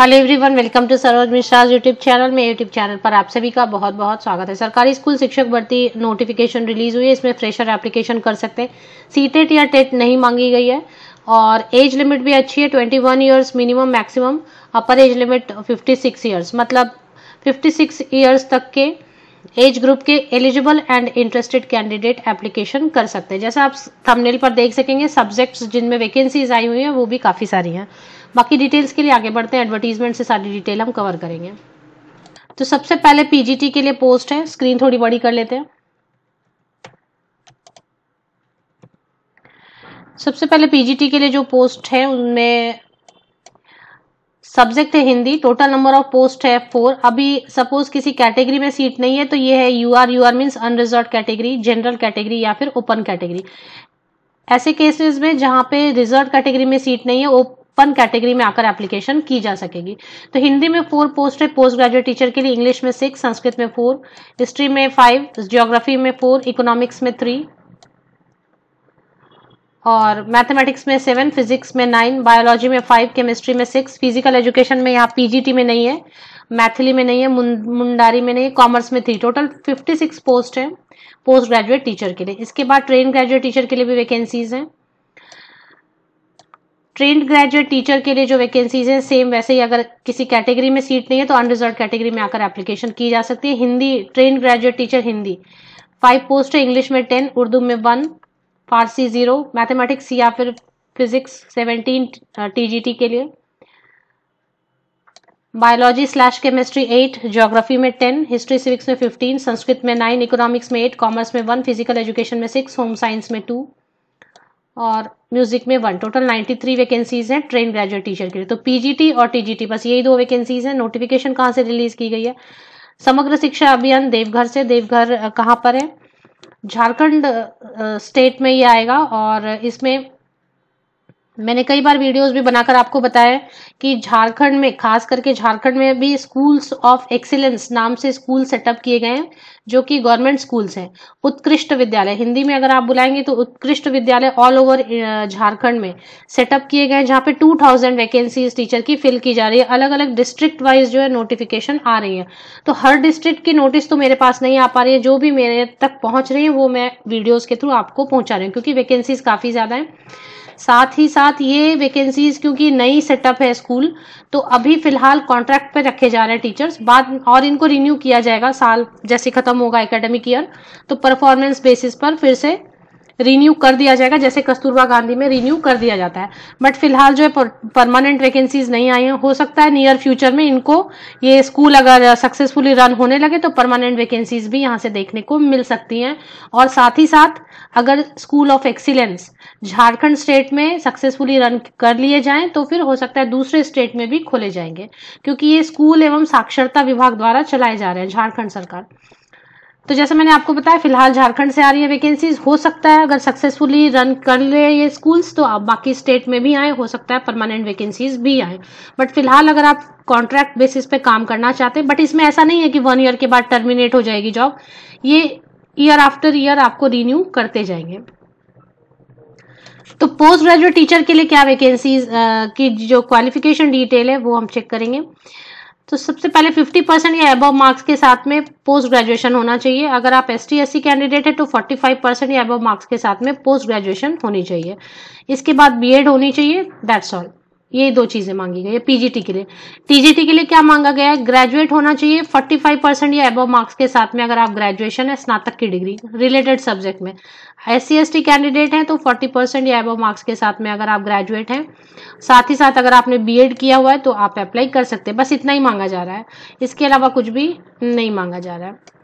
hello everyone welcome to Saroj Mishra YouTube channel में YouTube channel पर आप सभी का बहुत बहुत स्वागत है सरकारी स्कूल शिक्षक भर्ती नोटिफिकेशन रिलीज हुई है इसमें फ्रेशर एप्लीकेशन कर सकते हैं सी टेट e या टेट e नहीं मांगी गई है और एज लिमिट भी अच्छी है twenty one years minimum maximum upper age limit fifty six years मतलब फिफ्टी सिक्स ईयर्स तक के एज ग्रुप के eligible and interested candidate application कर सकते हैं जैसा आप थंबनेल पर देख सकेंगे सब्जेक्ट्स जिनमें वैकेंसीज आई हुई हैं वो भी काफ़ी सारी हैं बाकी डिटेल्स के लिए आगे बढ़ते हैं एडवर्टीजमेंट से सारी डिटेल हम कवर करेंगे तो सबसे पहले पीजीटी के लिए पोस्ट है स्क्रीन थोड़ी बड़ी कर लेते हैं सबसे पहले पीजीटी के लिए जो पोस्ट है उनमें सब्जेक्ट है Hindi total number of post है फोर अभी सपोज किसी कैटेगरी में सीट नहीं है तो ये है U R U R means unreserve category general category या फिर ओपन कैटेगरी ऐसे केसेस में जहां पे रिजर्व कैटेगरी में सीट नहीं है वन कैटेगरी में आकर एप्लीकेशन की जा सकेगी तो हिंदी में फोर पोस्ट है पोस्ट ग्रेजुएट टीचर के लिए इंग्लिश में सिक्स संस्कृत में फोर हिस्ट्री में फाइव जियोग्राफी में फोर इकोनॉमिक्स में थ्री और मैथमेटिक्स में सेवन फिजिक्स में नाइन बायोलॉजी में फाइव केमिस्ट्री में सिक्स फिजिकल एजुकेशन में यहाँ पीजीटी में नहीं है मैथिली में नहीं है मुंडारी में नहीं है कॉमर्स में three total fifty six post है पोस्ट ग्रेजुएट टीचर के लिए इसके बाद ट्रेन ग्रेजुएट टीचर के लिए भी वैकेंसीज हैं ट्रेंड ग्रेजुएट टीचर के लिए जो वैकेंसीज है सेम वैसे ही अगर किसी कैटेगरी में सीट नहीं है तो अनरिजर्व कैटेगरी में आकर एप्लीकेशन की जा सकती है Hindi trained graduate teacher Hindi five post है इंग्लिश में टेन उर्दू में वन फारसी जीरो मैथमेटिक्स या फिर फिजिक्स सेवनटीन टीजीटी के लिए biology slash chemistry eight geography में टेन हिस्ट्री सिविक्स में फिफ्टीन संस्कृत में नाइन इकोनॉमिक्स में एट कॉमर्स में वन फिजिकल एजुकेशन में सिक्स होम साइंस में टू और म्यूजिक में वन टोटल 93 वैकेंसीज हैं ट्रेन ग्रेजुएट टीचर के लिए तो पीजीटी और टीजीटी बस यही दो वैकेंसीज हैं नोटिफिकेशन कहाँ से रिलीज की गई है समग्र शिक्षा अभियान देवघर से देवघर कहाँ पर है झारखंड स्टेट में ये आएगा और इसमें मैंने कई बार वीडियोस भी बनाकर आपको बताया कि झारखंड में खास करके झारखंड में भी स्कूल्स ऑफ एक्सीलेंस नाम से स्कूल सेटअप किए गए हैं जो कि गवर्नमेंट स्कूल्स हैं उत्कृष्ट विद्यालय हिंदी में अगर आप बुलाएंगे तो उत्कृष्ट विद्यालय ऑल ओवर झारखंड में सेटअप किए गए जहाँ पे टू थाउजेंड वैकेंसीज टीचर की फिल की जा रही है अलग अलग डिस्ट्रिक्ट वाइज जो है नोटिफिकेशन आ रही है तो हर डिस्ट्रिक्ट की नोटिस तो मेरे पास नहीं आ पा रही है जो भी मेरे तक पहुंच रही है वो मैं वीडियोज के थ्रू आपको पहुंचा रही हूँ क्योंकि वैकेंसीज काफ़ी ज़्यादा है साथ ही साथ साथ ये वैकेंसीज क्योंकि नई सेटअप है स्कूल तो अभी फिलहाल कॉन्ट्रैक्ट पे रखे जा रहे हैं टीचर्स बाद और इनको रिन्यू किया जाएगा साल जैसे खत्म होगा एकेडमिक ईयर तो परफॉर्मेंस बेसिस पर फिर से रिन्यू कर दिया जाएगा जैसे कस्तूरबा गांधी में रिन्यू कर दिया जाता है बट फिलहाल जो है परमानेंट वैकेंसीज नहीं आई हैं हो सकता है नियर फ्यूचर में इनको ये स्कूल अगर सक्सेसफुली रन होने लगे तो परमानेंट वैकेंसीज भी यहाँ से देखने को मिल सकती हैं और साथ ही साथ अगर school of excellence Jharkhand state में सक्सेसफुली रन कर लिए जाएं तो फिर हो सकता है दूसरे स्टेट में भी खोले जाएंगे क्योंकि ये स्कूल एवं साक्षरता विभाग द्वारा चलाए जा रहे हैं झारखंड सरकार तो जैसे मैंने आपको बताया फिलहाल झारखंड से आ रही है वैकेंसीज हो सकता है अगर सक्सेसफुली रन कर ले ये स्कूल्स तो आप बाकी स्टेट में भी आए हो सकता है परमानेंट वैकेंसीज भी आए बट फिलहाल अगर आप कॉन्ट्रैक्ट बेसिस पे काम करना चाहते हैं बट इसमें ऐसा नहीं है कि वन ईयर के बाद टर्मिनेट हो जाएगी जॉब ये ईयर आफ्टर ईयर आपको रिन्यू करते जाएंगे तो पोस्ट ग्रेजुएट टीचर के लिए क्या वैकेंसीज की जो क्वालिफिकेशन डिटेल है वो हम चेक करेंगे तो सबसे पहले 50 परसेंट या अबव मार्क्स के साथ में पोस्ट ग्रेजुएशन होना चाहिए अगर आप एस टी कैंडिडेट है तो 45 परसेंट या अबव मार्क्स के साथ में पोस्ट ग्रेजुएशन होनी चाहिए इसके बाद बीएड होनी चाहिए दैट्स ऑल ये दो चीजें मांगी गई है पीजीटी के लिए टीजीटी के लिए क्या मांगा गया है ग्रेजुएट होना चाहिए 45 परसेंट या अबव मार्क्स के साथ में अगर आप ग्रेजुएशन है स्नातक की डिग्री रिलेटेड सब्जेक्ट में एस सी कैंडिडेट हैं तो 40 परसेंट या एबव मार्क्स के साथ में अगर आप ग्रेजुएट हैं साथ ही साथ अगर आपने एड किया हुआ है तो आप अप्लाई कर सकते हैं बस इतना ही मांगा जा रहा है इसके अलावा कुछ भी नहीं मांगा जा रहा है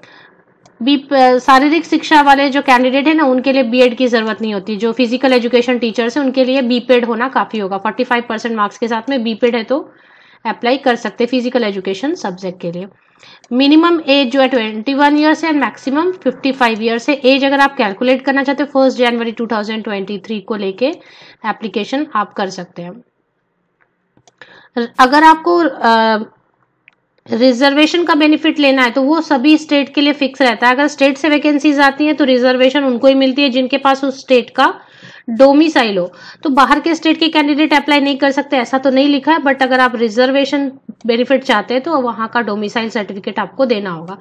बी शारीरिक शिक्षा वाले जो कैंडिडेट है ना उनके लिए बीएड की जरूरत नहीं होती जो फिजिकल एजुकेशन टीचर्स है उनके लिए बीपेड होना काफी होगा 45 परसेंट मार्क्स के साथ में बीपेड है तो अप्लाई कर सकते फिजिकल एजुकेशन सब्जेक्ट के लिए मिनिमम एज जो है ट्वेंटी वन ईयर्स है and maximum fifty five years है एज अगर आप कैलकुलेट करना चाहते हो फर्स्ट जनवरी टू थाउजेंड ट्वेंटी थ्री को लेके एप्लीकेशन आप कर सकते हैं अगर आपको रिजर्वेशन का बेनिफिट लेना है तो वो सभी स्टेट के लिए फिक्स रहता है अगर स्टेट से वैकेंसीज आती हैं तो रिजर्वेशन उनको ही मिलती है जिनके पास उस स्टेट का डोमिसाइल हो तो बाहर के स्टेट के कैंडिडेट अप्लाई नहीं कर सकते ऐसा तो नहीं लिखा है बट अगर आप रिजर्वेशन बेनिफिट चाहते हैं तो वहां का डोमिसाइल सर्टिफिकेट आपको देना होगा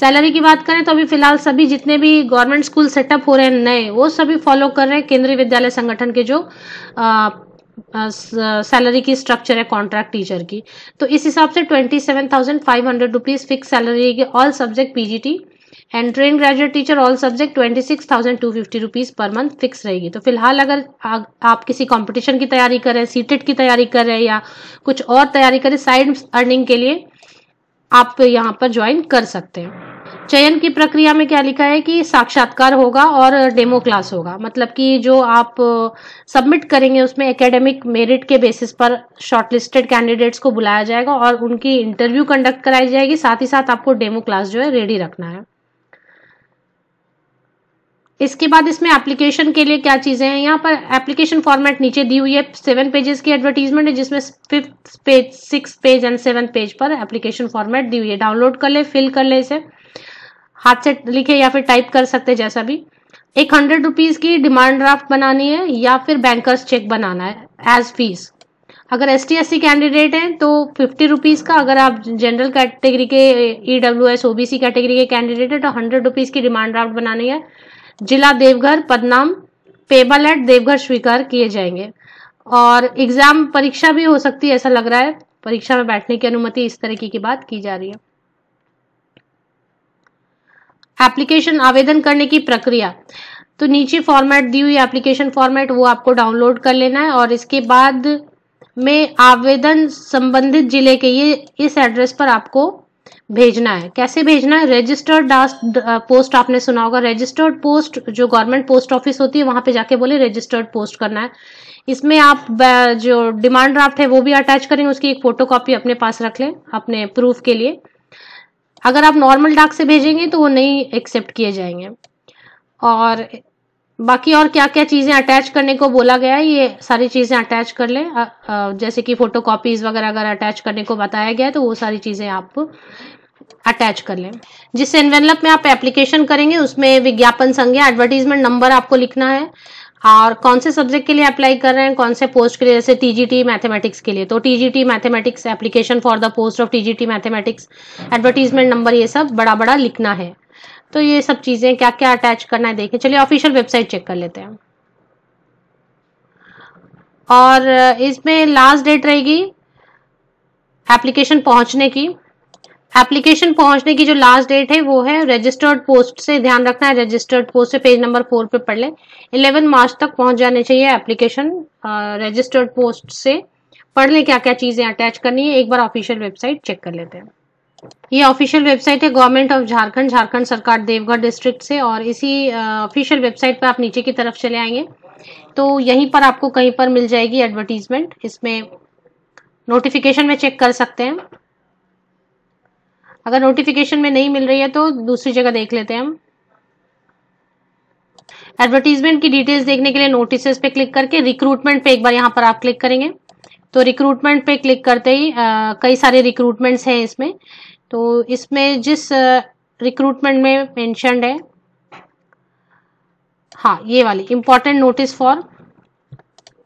सैलरी की बात करें तो अभी फिलहाल सभी जितने भी गवर्नमेंट स्कूल सेटअप हो रहे हैं नए वो सभी फॉलो कर रहे हैं केंद्रीय विद्यालय संगठन के जो आ, सैलरी की स्ट्रक्चर है कॉन्ट्रैक्ट टीचर की तो इस हिसाब से twenty seven thousand five hundred rupees fix salary के all subject PGT and trained graduate teacher all subject twenty six thousand two fifty rupees per month fix रहेगी तो फिलहाल अगर आ, आप किसी कॉम्पिटिशन की तैयारी कर रहे हैं सीटेट की तैयारी कर रहे हैं या कुछ और तैयारी करें साइड अर्निंग के लिए आप यहाँ पर ज्वाइन कर सकते हैं चयन की प्रक्रिया में क्या लिखा है कि साक्षात्कार होगा और डेमो क्लास होगा मतलब कि जो आप सबमिट करेंगे उसमें एकेडमिक मेरिट के बेसिस पर शॉर्टलिस्टेड कैंडिडेट्स को बुलाया जाएगा और उनकी इंटरव्यू कंडक्ट कराई जाएगी साथ ही साथ आपको डेमो क्लास जो है रेडी रखना है इसके बाद इसमें एप्लीकेशन के लिए क्या चीज़ें हैं यहाँ पर एप्लीकेशन फॉर्मेट नीचे दी हुई है सेवन पेजेस की एडवर्टीजमेंट है जिसमें fifth page six page and seven page पर एप्लीकेशन फॉर्मेट दी हुई है डाउनलोड कर ले फिल कर ले इसे हाथ से लिखे या फिर टाइप कर सकते हैं जैसा भी एक हंड्रेड रुपीज की डिमांड ड्राफ्ट बनानी है या फिर बैंकर्स चेक बनाना है एज फीस अगर S T S C candidate हैं तो फिफ्टी रुपीज़ का अगर आप जनरल कैटेगरी के E W S OBC category के कैंडिडेट हैं तो हंड्रेड रुपीज़ की डिमांड ड्राफ्ट बनानी है जिला देवघर पदनाम पेबल एट देवघर स्वीकार किए जाएंगे और एग्ज़ाम परीक्षा भी हो सकती है ऐसा लग रहा है परीक्षा में बैठने की अनुमति इस तरीके की बात की जा रही है एप्लीकेशन आवेदन करने की प्रक्रिया तो नीचे फॉर्मेट दी हुई एप्लीकेशन फॉर्मेट वो आपको डाउनलोड कर लेना है और इसके बाद में आवेदन संबंधित जिले के ये इस एड्रेस पर आपको भेजना है कैसे भेजना है रजिस्टर्ड पोस्ट uh, आपने सुना होगा रजिस्टर्ड पोस्ट जो गवर्नमेंट पोस्ट ऑफिस होती है वहां पे जाके बोले रजिस्टर्ड पोस्ट करना है इसमें आप uh, जो डिमांड ड्राफ्ट है वो भी अटैच करेंगे उसकी एक फोटो कॉपी अपने पास रख लें अपने प्रूफ के लिए अगर आप नॉर्मल डाक से भेजेंगे तो वो नहीं एक्सेप्ट किए जाएंगे और बाकी और क्या क्या चीज़ें अटैच करने को बोला गया है ये सारी चीज़ें अटैच कर लें जैसे कि फ़ोटो कॉपीज़ वगैरह अगर अटैच करने को बताया गया है तो वो सारी चीज़ें आप अटैच कर लें जिस एनवेलप में आप एप्लीकेशन करेंगे उसमें विज्ञापन संज्ञा एडवर्टीजमेंट नंबर आपको लिखना है हाँ, और कौन से सब्जेक्ट के लिए अप्लाई कर रहे हैं कौन से पोस्ट के लिए जैसे टीजीटी मैथमेटिक्स के लिए तो TGT mathematics application for the post of TGT mathematics advertisement number ये सब बड़ा बड़ा लिखना है तो ये सब चीज़ें क्या क्या अटैच करना है देखें चलिए ऑफिशियल वेबसाइट चेक कर लेते हैं और इसमें लास्ट डेट रहेगी एप्लीकेशन पहुंचने की एप्लीकेशन पहुंचने की जो लास्ट डेट है वो है रजिस्टर्ड पोस्ट से ध्यान रखना है रजिस्टर्ड पोस्ट से पेज नंबर फोर पे पढ़ लें इलेवन मार्च तक पहुंच जाने चाहिए एप्लीकेशन रजिस्टर्ड पोस्ट से पढ़ लें क्या क्या चीज़ें अटैच करनी है एक बार ऑफिशियल वेबसाइट चेक कर लेते हैं ये ऑफिशियल वेबसाइट है गवर्नमेंट ऑफ झारखंड झारखंड सरकार देवगढ़ डिस्ट्रिक्ट से और इसी ऑफिशियल वेबसाइट पर आप नीचे की तरफ चले आएंगे तो यहीं पर आपको कहीं पर मिल जाएगी एडवर्टीजमेंट इसमें नोटिफिकेशन में चेक कर सकते हैं अगर नोटिफिकेशन में नहीं मिल रही है तो दूसरी जगह देख लेते हैं हम एडवर्टीजमेंट की डिटेल्स देखने के लिए नोटिस पे क्लिक करके रिक्रूटमेंट पे एक बार यहाँ पर आप क्लिक करेंगे तो रिक्रूटमेंट पे क्लिक करते ही आ, कई सारे रिक्रूटमेंट्स हैं इसमें तो इसमें जिस रिक्रूटमेंट में मैंशनड है हाँ ये वाली इंपॉर्टेंट नोटिस फॉर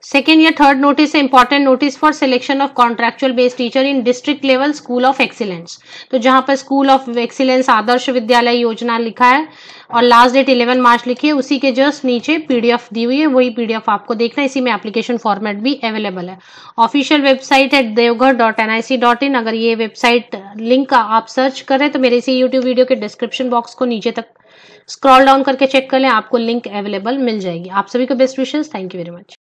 सेकेंड या थर्ड नोटिस है important notice for selection of contractual based teacher in district level school of excellence तो जहां पर स्कूल ऑफ एक्सीलेंस आदर्श विद्यालय योजना लिखा है और लास्ट डेट 11 मार्च लिखी है उसी के जस्ट नीचे पीडीएफ दी हुई है वही पीडीएफ आपको देखना है इसी में एप्लीकेशन फॉर्मेट भी अवेलेबल है ऑफिशियल वेबसाइट है Deoghar dot N I C dot in अगर ये वेबसाइट लिंक आप सर्च करें तो मेरे इसी यूट्यूब वीडियो के डिस्क्रिप्शन बॉक्स को नीचे तक स्क्रॉल डाउन करके चेक कर लें आपको लिंक अवेलेबल मिल जाएगी आप सभी को best wishes thank you very much